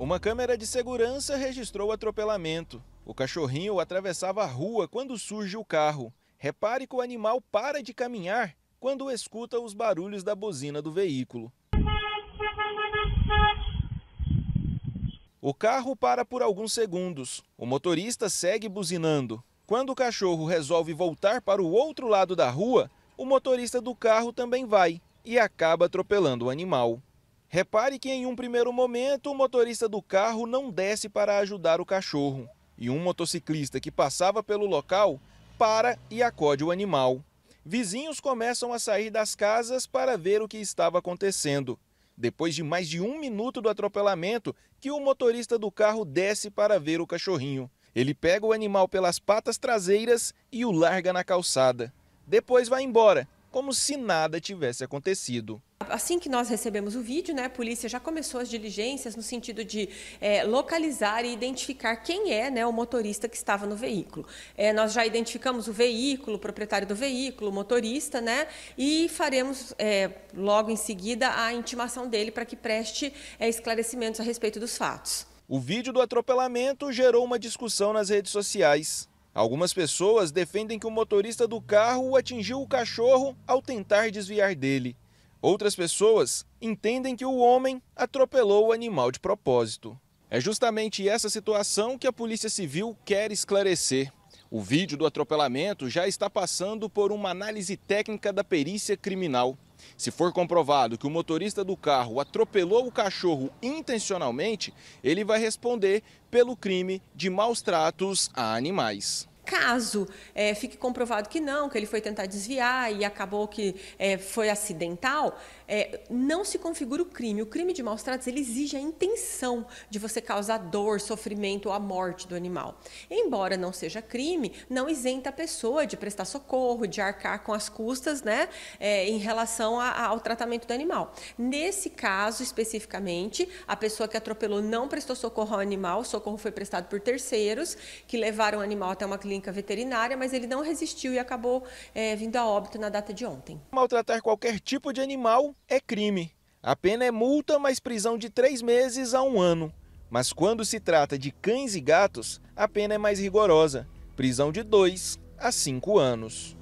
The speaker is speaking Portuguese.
Uma câmera de segurança registrou o atropelamento. O cachorrinho atravessava a rua quando surge o carro. Repare que o animal para de caminhar quando escuta os barulhos da buzina do veículo. O carro para por alguns segundos. O motorista segue buzinando. Quando o cachorro resolve voltar para o outro lado da rua, o motorista do carro também vai e acaba atropelando o animal. Repare que em um primeiro momento o motorista do carro não desce para ajudar o cachorro e um motociclista que passava pelo local para e acode o animal. Vizinhos começam a sair das casas para ver o que estava acontecendo. Depois de mais de um minuto do atropelamento, que o motorista do carro desce para ver o cachorrinho. Ele pega o animal pelas patas traseiras e o larga na calçada. Depois vai embora, como se nada tivesse acontecido assim que nós recebemos o vídeo, né, a polícia já começou as diligências no sentido de é, localizar e identificar quem é né, o motorista que estava no veículo. É, nós já identificamos o veículo, o proprietário do veículo, o motorista, né, e faremos é, logo em seguida a intimação dele para que preste esclarecimentos a respeito dos fatos. O vídeo do atropelamento gerou uma discussão nas redes sociais. Algumas pessoas defendem que o motorista do carro atingiu o cachorro ao tentar desviar dele. Outras pessoas entendem que o homem atropelou o animal de propósito. É justamente essa situação que a Polícia Civil quer esclarecer. O vídeo do atropelamento já está passando por uma análise técnica da perícia criminal. Se for comprovado que o motorista do carro atropelou o cachorro intencionalmente, ele vai responder pelo crime de maus tratos a animais caso é, fique comprovado que não, que ele foi tentar desviar e acabou que é, foi acidental, é, não se configura o crime. O crime de maus tratos ele exige a intenção de você causar dor, sofrimento ou a morte do animal. Embora não seja crime, não isenta a pessoa de prestar socorro, de arcar com as custas, né, é, em relação a, ao tratamento do animal. Nesse caso especificamente, a pessoa que atropelou não prestou socorro ao animal, o socorro foi prestado por terceiros que levaram o animal até uma clínica clínica veterinária, mas ele não resistiu e acabou é, vindo a óbito na data de ontem. Maltratar qualquer tipo de animal é crime. A pena é multa, mas prisão de três meses a um ano. Mas quando se trata de cães e gatos, a pena é mais rigorosa prisão de dois a cinco anos.